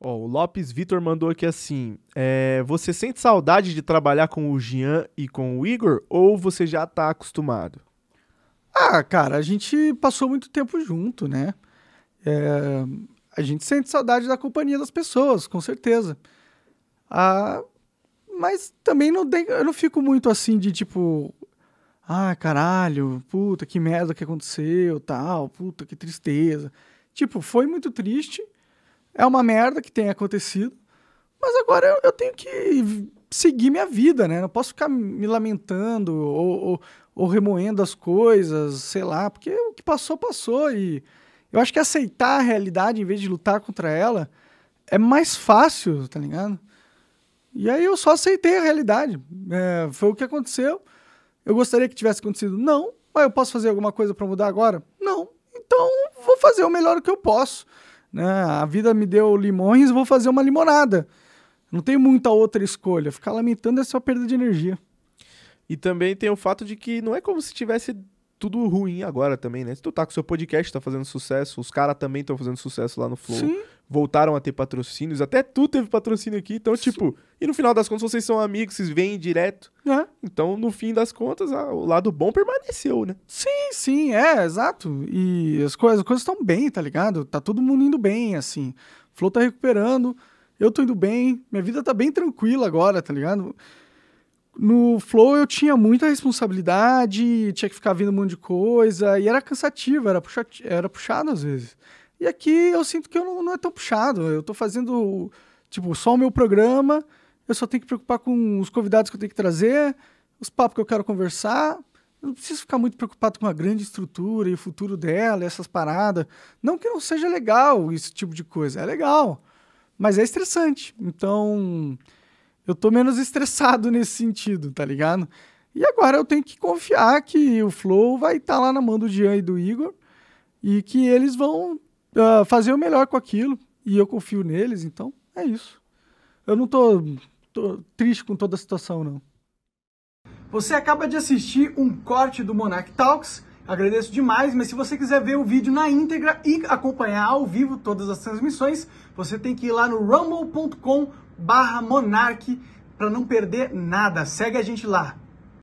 oh, o Lopes Vitor mandou aqui assim: é, Você sente saudade de trabalhar com o Jean e com o Igor ou você já tá acostumado? Ah, cara, a gente passou muito tempo junto, né? É, a gente sente saudade da companhia das pessoas, com certeza. Ah, mas também não tem, eu não fico muito assim de tipo. Ah, caralho, puta, que merda que aconteceu, tal, puta, que tristeza. Tipo, foi muito triste é uma merda que tem acontecido, mas agora eu, eu tenho que seguir minha vida, né? Não posso ficar me lamentando ou, ou, ou, remoendo as coisas, sei lá, porque o que passou, passou. E eu acho que aceitar a realidade em vez de lutar contra ela é mais fácil, tá ligado? E aí eu só aceitei a realidade. É, foi o que aconteceu. Eu gostaria que tivesse acontecido? Não. Mas eu posso fazer alguma coisa para mudar agora? Não. Então vou fazer o melhor que eu posso. Né? A vida me deu limões, vou fazer uma limonada. Não tem muita outra escolha. Ficar lamentando é só perda de energia. E também tem o fato de que não é como se tivesse tudo ruim agora também, né? Se tu tá com seu podcast, tá fazendo sucesso, os caras também estão fazendo sucesso lá no Flow. Sim voltaram a ter patrocínios. Até tu teve patrocínio aqui. Então, tipo, e no final das contas vocês são amigos, vocês vêm direto. É. Então, no fim das contas, o lado bom permaneceu, né? Sim, sim, é, exato. E as coisas as estão bem, tá ligado? Tá todo mundo indo bem, assim. O Flow tá recuperando, eu tô indo bem, minha vida tá bem tranquila agora, tá ligado? No Flow eu tinha muita responsabilidade, tinha que ficar vindo um monte de coisa, e era cansativo, era, puxa, era puxado às vezes. E aqui eu sinto que eu não, não é tão puxado. Eu estou fazendo, tipo, só o meu programa. Eu só tenho que preocupar com os convidados que eu tenho que trazer, os papos que eu quero conversar. Eu não preciso ficar muito preocupado com a grande estrutura e o futuro dela, essas paradas. Não que não seja legal esse tipo de coisa, é legal, mas é estressante. Então, eu tô menos estressado nesse sentido, tá ligado? E agora eu tenho que confiar que o Flow vai estar tá lá na mão do Jean e do Igor e que eles vão uh, fazer o melhor com aquilo. E eu confio neles, então é isso. Eu não tô, tô triste com toda a situação, não. Você acaba de assistir um corte do Monarch Talks. Agradeço demais, mas se você quiser ver o vídeo na íntegra e acompanhar ao vivo todas as transmissões, você tem que ir lá no rumble.com barra Monark para não perder nada. Segue a gente lá.